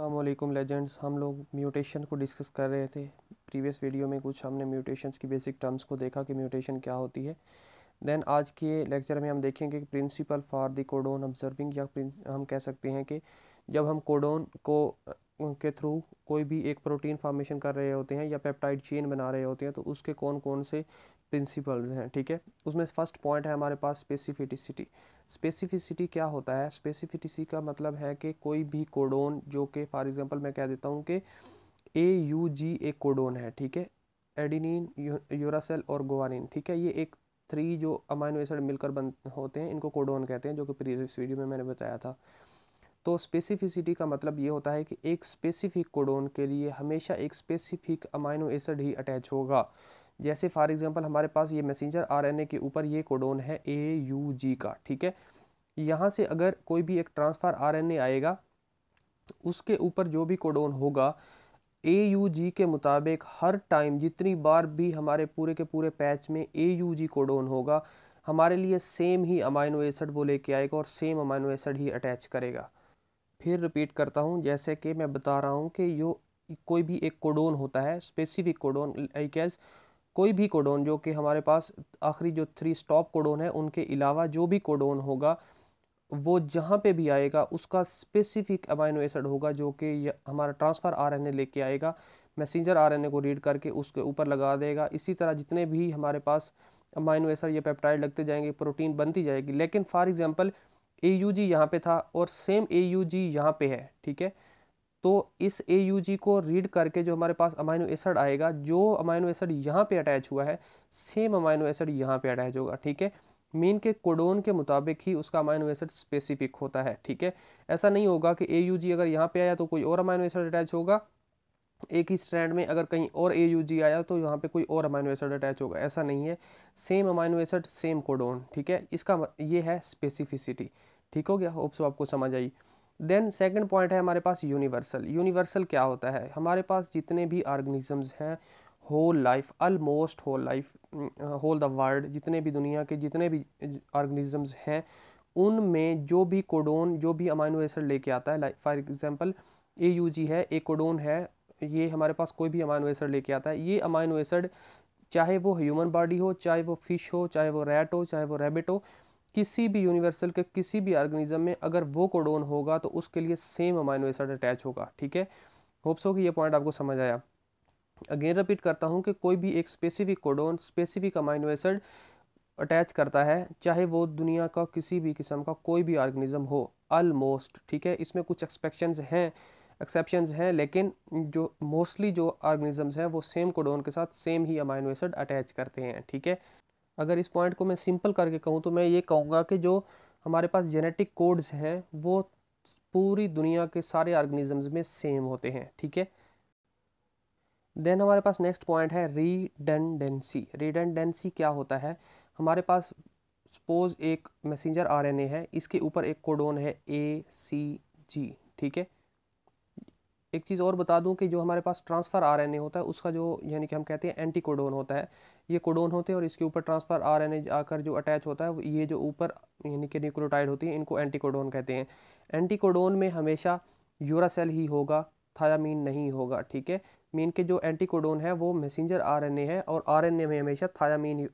अल्लाम लेजेंड्स हम लोग म्यूटेशन को डिस्कस कर रहे थे प्रीवियस वीडियो में कुछ हमने म्यूटेशंस की बेसिक टर्म्स को देखा कि म्यूटेशन क्या होती है दैन आज के लेक्चर में हम देखेंगे कि principle for the codon observing या हम कह सकते हैं कि जब हम कोडोन को के थ्रू कोई भी एक प्रोटीन फॉर्मेशन कर रहे होते हैं या पेप्टाइड चेन बना रहे होते हैं तो उसके कौन कौन से प्रिंसिपल्स हैं ठीक है उसमें फर्स्ट पॉइंट है हमारे पास स्पेसिफिटिसिटी स्पेसिफिसिटी क्या होता है स्पेसिफिटिसी का मतलब है कि कोई भी कोडोन जो कि फॉर एग्जांपल मैं कह देता हूँ कि ए यू जी एक कोडोन है ठीक है एडिनिन यूरासेल और गोवानिन ठीक है ये एक थ्री जो अमाइनो एसिड मिलकर बन होते हैं इनको कोडोन कहते हैं जो कि प्रीवियस वीडियो में मैंने बताया था तो स्पेसिफिसिटी का मतलब ये होता है कि एक स्पेसिफिक कोडोन के लिए हमेशा एक स्पेसिफिक अमाइनो एसिड ही अटैच होगा जैसे फॉर एग्जांपल हमारे पास ये मैसेंजर आरएनए के ऊपर ये कोडोन है ए यू जी का ठीक है यहाँ से अगर कोई भी एक ट्रांसफ़र आरएनए आएगा उसके ऊपर जो भी कोडोन होगा ए यू जी के मुताबिक हर टाइम जितनी बार भी हमारे पूरे के पूरे पैच में ए यू जी कोडोन होगा हमारे लिए सेम ही अमाइनो एसड वो लेके आएगा और सेम अमाइनो एसड ही अटैच करेगा फिर रिपीट करता हूँ जैसे कि मैं बता रहा हूँ कि यो कोई भी एक कोडोन होता है स्पेसिफिक कोडोन लाइक एज कोई भी कोडोन जो कि हमारे पास आखिरी जो थ्री स्टॉप कोडोन है उनके अलावा जो भी कोडोन होगा वो जहाँ पे भी आएगा उसका स्पेसिफिक अमाइनो एसिड होगा जो कि हमारा ट्रांसफ़र आर एन ए लेके आएगा मैसेंजर आर एन ए को रीड करके उसके ऊपर लगा देगा इसी तरह जितने भी हमारे पास अमाइनो एसिड या पेप्टाइड लगते जाएंगे प्रोटीन बनती जाएगी लेकिन for example A U G यहाँ पर था और सेम ए यू जी यहाँ पे है ठीक है तो इस ए यू जी को रीड करके जो हमारे पास अमाइनो एसिड आएगा जो अमाइनो एसिड यहाँ पर अटैच हुआ है सेम अमाइनो एसिड यहाँ पे अटैच होगा ठीक है मीन के कोडोन के मुताबिक ही उसका अमाइनो एसिड स्पेसिफिक होता है ठीक है ऐसा नहीं होगा कि ए यू जी अगर यहाँ पर आया तो कोई और अमाइनो एसिड अटैच होगा एक ही स्ट्रैंड में अगर कहीं और ए यू जी आया तो यहाँ पे कोई और अमाइनो एसिड अटैच होगा ऐसा नहीं है same amino acid same codon ठीक है इसका ये है स्पेसिफिसिटी ठीक हो गया होप्सो आपको समझ आई देन सेकंड पॉइंट है हमारे पास यूनिवर्सल यूनिवर्सल क्या होता है हमारे पास जितने भी ऑर्गेनिजम्स हैं whole life almost whole life whole the world जितने भी दुनिया के जितने भी ऑर्गेनिजम्स हैं उनमें जो भी कोडोन जो भी अमाइनो एसिड लेके आता है like for example A U G है एक कोडोन है ये हमारे पास कोई भी अमाइनो एसिड लेके आता है ये अमाइनो एसिड चाहे वो ह्यूमन बॉडी हो चाहे वो फिश हो चाहे वो रैट हो चाहे वो रैबिट हो किसी भी यूनिवर्सल के किसी भी ऑर्गेनिज्म में अगर वो कोडोन होगा तो उसके लिए सेम अमाइनो एसिड अटैच होगा ठीक है होप्सो कि ये पॉइंट आपको समझ आया अगेन रिपीट करता हूँ कि कोई भी एक specific codon specific amino acid attach करता है चाहे वो दुनिया का किसी भी किस्म का कोई भी ऑर्गेनिज्म हो ऑलमोस्ट ठीक है इसमें कुछ एक्सपेक्शन हैं एक्सेप्शन हैं लेकिन जो मोस्टली जो ऑर्गेनिजम्स हैं वो सेम कोडोन के साथ सेम ही अमाइनो एसिड अटैच करते हैं ठीक है अगर इस पॉइंट को मैं सिंपल करके कहूँ तो मैं ये कहूँगा कि जो हमारे पास जेनेटिक कोड्स हैं वो पूरी दुनिया के सारे ऑर्गेनिजम्स में सेम होते हैं ठीक है देन हमारे पास नेक्स्ट पॉइंट है रीडेंडेंसी रीडेंडेंसी क्या होता है हमारे पास सपोज एक मैसेंजर आरएनए है इसके ऊपर एक कोडोन है ए सी जी ठीक है एक चीज़ और बता दूं कि जो हमारे पास ट्रांसफ़र आर होता है उसका जो यानी कि हम कहते हैं एंटी कोडोन होता है ये कोडोन होते हैं और इसके ऊपर ट्रांसफ़र आर आकर जो अटैच होता है ये जो ऊपर यानी कि न्यूक्लियोटाइड होती है इनको एंटी कोडोन कहते हैं एंटी कोडोन में हमेशा यूरासेल ही होगा थायामीन नहीं होगा ठीक है मीन के जो एंटीकोडोन है वो मैसेंजर ए है और ए में हमेशा थायामीन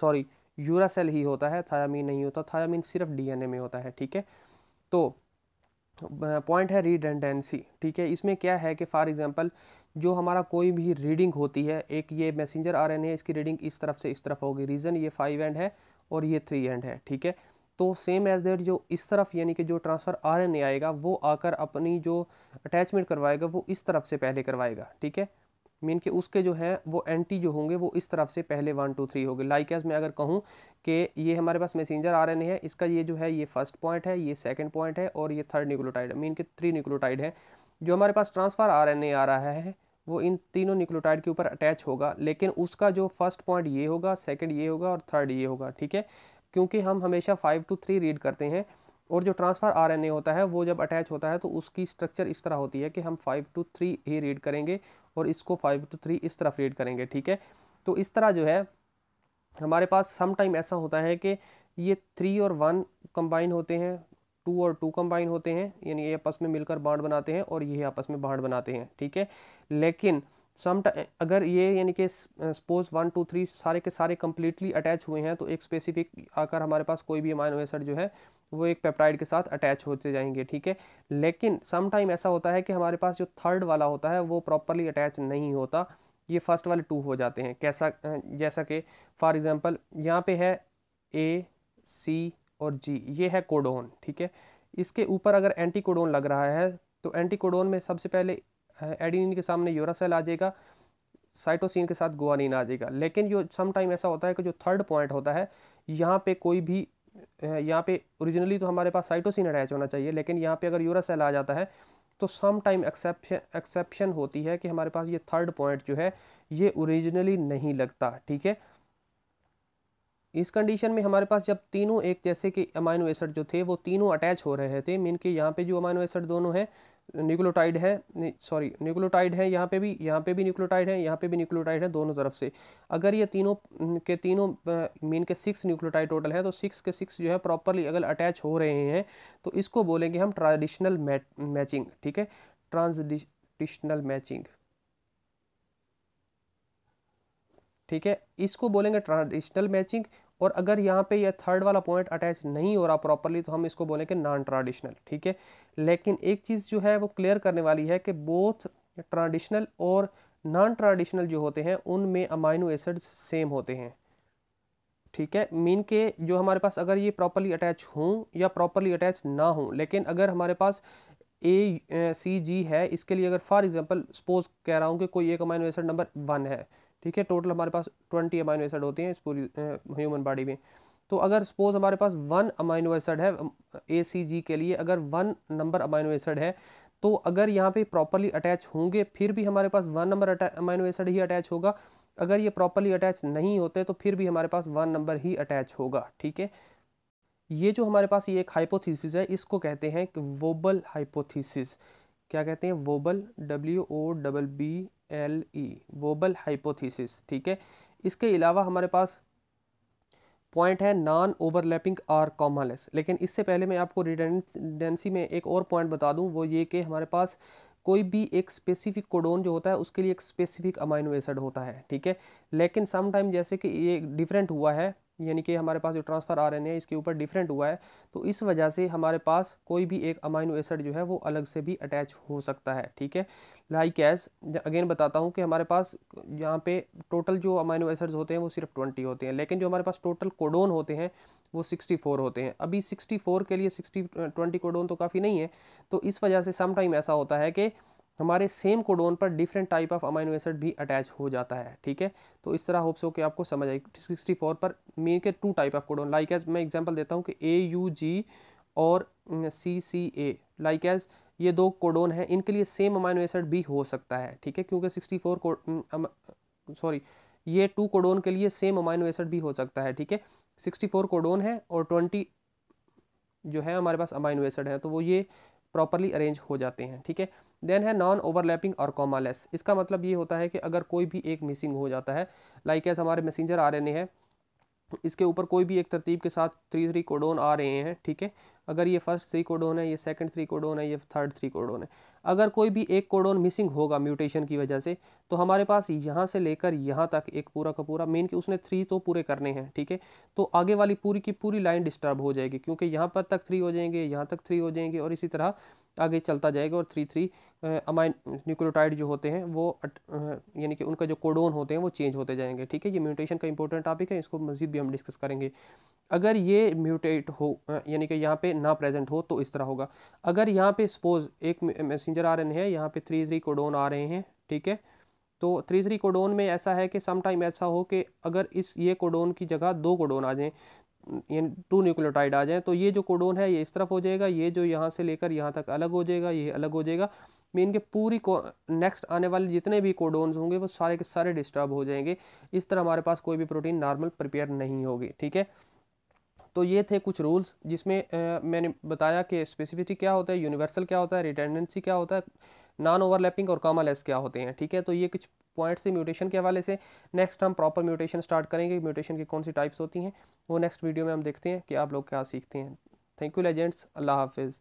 सॉरी यूरासेल ही होता है थायामीन नहीं होता थायामीन सिर्फ ए में होता है ठीक है तो पॉइंट है रिडेंडेंसी ठीक है इसमें क्या है कि फॉर एग्जांपल जो हमारा कोई भी रीडिंग होती है एक ये मैसेंजर आरएनए इसकी रीडिंग इस तरफ से इस तरफ होगी रीज़न ये फाइव एंड है और ये थ्री एंड है ठीक है तो सेम एज देट जो इस तरफ यानी कि जो ट्रांसफ़र आर एन ए आएगा वो आकर अपनी जो अटैचमेंट करवाएगा वो इस तरफ से पहले करवाएगा ठीक है मीन कि उसके जो है वो एंटी जो होंगे वो इस तरफ से पहले वन टू थ्री होंगे लाइक एज मैं अगर कहूँ कि ये हमारे पास मैसेंजर आर है इसका ये जो है ये फर्स्ट पॉइंट है ये सेकेंड पॉइंट है और ये थर्ड न्यूक्लोटाइड मीन कि थ्री न्यूक्लोटाइड है जो हमारे पास ट्रांसफर आर आ रहा है वो इन तीनों निक्लोटाइड के ऊपर अटैच होगा लेकिन उसका जो फर्स्ट पॉइंट ये होगा सेकेंड ये होगा और थर्ड ये होगा ठीक है क्योंकि हम हमेशा फाइव टू थ्री रीड करते हैं और जो ट्रांसफ़र आरएनए होता है वो जब अटैच होता है तो उसकी स्ट्रक्चर इस तरह होती है कि हम फाइव टू थ्री ही रीड करेंगे और इसको फाइव टू थ्री इस तरफ रीड करेंगे ठीक है तो इस तरह जो है हमारे पास सम टाइम ऐसा होता है कि ये थ्री और वन कंबाइन होते हैं टू और टू कंबाइन होते हैं यानी ये आपस में मिलकर बाढ़ बनाते हैं और ये आपस में बाढ़ बनाते हैं ठीक है लेकिन सम अगर ये यानी कि सपोज वन टू थ्री सारे के सारे कम्प्लीटली अटैच हुए हैं तो एक स्पेसिफिक आकर हमारे पास कोई भी अमाइनो एसिड जो है वो एक पेप्टाइड के साथ अटैच होते जाएंगे ठीक है लेकिन सम टाइम ऐसा होता है कि हमारे पास जो थर्ड वाला होता है वो प्रॉपरली अटैच नहीं होता ये फर्स्ट वाले टू हो जाते हैं कैसा जैसा कि फॉर एग्जांपल यहाँ पे है ए सी और जी ये है कोडोन ठीक है इसके ऊपर अगर एंटी कोडोन लग रहा है तो एंटीकोडोन में सबसे पहले एडिनिन के सामने यूरासेल आ जाएगा साइटोसिन के साथ गुआनिन आ जाएगा लेकिन जो समटाइम ऐसा होता है कि जो थर्ड पॉइंट होता है यहाँ पे कोई भी यहाँ पे ओरिजिनली तो हमारे पास साइटोसिन अटैच होना चाहिए लेकिन यहाँ पे अगर यूरासेल आ जाता है तो सम टाइम एक्सेप्शन एक्सेप्शन होती है कि हमारे पास ये थर्ड पॉइंट जो है ये ओरिजिनली नहीं लगता ठीक है इस कंडीशन में हमारे पास जब तीनों एक जैसे कि अमाइनो एसिड जो थे वो तीनों अटैच हो रहे थे मीन के यहाँ पे जो अमाइनो एसिड दोनों हैं न्यूक्लियोटाइड है सॉरी न्यूक्लियोटाइड है यहाँ पे भी यहाँ पे भी न्यूक्लियोटाइड है यहाँ पे भी न्यूक्लियोटाइड है दोनों तरफ से अगर ये तीनों के तीनों मीन के सिक्स न्यूक्लियोटाइड टोटल है तो सिक्स के सिक्स जो है प्रॉपरली अगर अटैच हो रहे हैं तो इसको बोलेंगे हम ट्राडिशनल मैचिंग ठीक है ट्रांसडिशनल मैचिंग ठीक है इसको बोलेंगे ट्रांजिशनल मैचिंग और अगर यहाँ पे ये थर्ड वाला पॉइंट अटैच नहीं हो रहा प्रॉपरली तो हम इसको बोलेंगे नॉन ट्रेडिशनल ठीक है लेकिन एक चीज़ जो है वो क्लियर करने वाली है कि बोथ ट्रेडिशनल और नॉन ट्रेडिशनल जो होते हैं उनमें अमाइनो एसिड्स सेम होते हैं ठीक है मीन के जो हमारे पास अगर ये प्रॉपरली अटैच हों या प्रॉपरली अटैच ना हों लेकिन अगर हमारे पास ए सी जी है इसके लिए अगर फॉर एग्जांपल सपोज कह रहा हूँ कि कोई एक अमाइनो एसिड नंबर वन है ठीक है टोटल हमारे पास ट्वेंटी अमाइनो एसिड होते हैं इस पूरी ह्यूमन बॉडी में तो अगर सपोज हमारे पास वन अमाइनो एसिड है ए सी जी के लिए अगर वन नंबर अमाइनो एसिड है तो अगर यहाँ पे प्रॉपरली अटैच होंगे फिर भी हमारे पास वन नंबर अमाइनो एसिड ही अटैच होगा अगर ये प्रॉपरली अटैच नहीं होते तो फिर भी हमारे पास वन नंबर ही अटैच होगा ठीक है ये जो हमारे पास ये एक हाइपोथीसिस है इसको कहते हैं वोबल हाइपोथीसिस क्या कहते हैं wobble W O double B L E wobble hypothesis ठीक है इसके अलावा हमारे पास पॉइंट है नॉन ओवरलैपिंग आर कॉमालेस लेकिन इससे पहले मैं आपको रिडेंडेंसी में एक और पॉइंट बता दूं वो ये कि हमारे पास कोई भी एक स्पेसिफिक कोडोन जो होता है उसके लिए एक स्पेसिफिक अमाइनो एसिड होता है ठीक है लेकिन समटाइम जैसे कि ये डिफरेंट हुआ है यानी कि हमारे पास जो ट्रांसफ़र आ रहे है इसके ऊपर डिफरेंट हुआ है तो इस वजह से हमारे पास कोई भी एक अमाइनो एसिड जो है वो अलग से भी अटैच हो सकता है ठीक है लाइक एज अगेन बताता हूँ कि हमारे पास यहाँ पे टोटल जो अमाइनो एसिड्स होते हैं वो सिर्फ ट्वेंटी होते हैं लेकिन जो हमारे पास टोटल कोडोन होते हैं वो सिक्सटी फोर होते हैं अभी सिक्सटी फोर के लिए सिक्सटी ट्वेंटी कोडोन तो काफ़ी नहीं है तो इस वजह से समटाइम ऐसा होता है कि हमारे सेम कोडोन पर different type of amino acid भी अटैच हो जाता है ठीक है तो इस तरह होप्स हो कि आपको समझ आएगी सिक्सटी फोर पर मेन के two type of codon like as मैं एग्जांपल देता हूँ कि ए यू जी और सी सी ए लाइक एज ये दो कोडोन हैं इनके लिए सेम अमाइनो एसिड भी हो सकता है ठीक है क्योंकि सिक्सटी फोर सॉरी ये टू कोडोन के लिए सेम अमाइनो एसिड भी हो सकता है ठीक है सिक्सटी फोर कोडोन है और ट्वेंटी जो है हमारे पास अमाइनो एसिड है तो वो ये प्रॉपरली अरेंज हो जाते हैं ठीक है देन है नॉन ओवरलैपिंग और कॉमालेस इसका मतलब ये होता है कि अगर कोई भी एक मिसिंग हो जाता है लाइक like एस हमारे मैसेंजर आर है इसके ऊपर कोई भी एक तरतीब के साथ थ्री थ्री कोडोन आ रहे हैं ठीक है अगर ये फर्स्ट थ्री कोडोन है ये सेकंड थ्री कोडोन है ये थर्ड थ्री कोडोन है अगर कोई भी एक कोडोन मिसिंग होगा म्यूटेशन की वजह से तो हमारे पास यहाँ से लेकर यहाँ तक एक पूरा का पूरा मेन कि उसने थ्री तो पूरे करने हैं ठीक है तो आगे वाली पूरी की पूरी लाइन डिस्टर्ब हो जाएगी क्योंकि यहाँ पर तक थ्री हो जाएंगे यहाँ तक थ्री हो जाएंगे और इसी तरह आगे चलता जाएगा और थ्री थ्री अमाइन न्यूक्लियोटाइड जो होते हैं वो यानी कि उनका जो कोडोन होते हैं वो चेंज होते जाएंगे ठीक है ये म्यूटेशन का इंपॉर्टेंट टॉपिक है इसको मजीद भी हम डिस्कस करेंगे अगर ये म्यूटेट हो यानी कि यहाँ पे ना प्रेजेंट हो तो इस तरह होगा अगर यहाँ पे सपोज एक मैसेंजर आर एन है यहाँ पे थ्री थ्री कोडोन आ रहे हैं ठीक है तो थ्री थ्री कोडोन में ऐसा है कि समटाइम ऐसा हो कि अगर इस ये कोडोन की जगह दो कोडोन आ जाएँ टू न्यूक्लियोटाइड आ जाए तो ये जो कोडोन है ये इस तरफ हो जाएगा ये जो यहाँ से लेकर यहाँ तक अलग हो जाएगा ये अलग हो जाएगा मीन के पूरी नेक्स्ट आने वाले जितने भी कोडोन्स होंगे वो सारे के सारे डिस्टर्ब हो जाएंगे इस तरह हमारे पास कोई भी प्रोटीन नॉर्मल प्रिपेयर नहीं होगी ठीक है तो ये थे कुछ रूल्स जिसमें आ, मैंने बताया कि स्पेसिफिसिटी क्या होता है यूनिवर्सल क्या होता है रिटेंडेंसी क्या होता है नॉन ओवरलैपिंग और कॉमन लेस क्या होते हैं ठीक है तो ये कुछ पॉइंट्स से म्यूटेशन के हवाले से नेक्स्ट हम प्रॉपर म्यूटेशन स्टार्ट करेंगे म्यूटेशन की कौन सी टाइप्स होती हैं वो नेक्स्ट वीडियो में हम देखते हैं कि आप लोग क्या सीखते हैं थैंक यू लेजेंड्स अल्लाह हाफिज़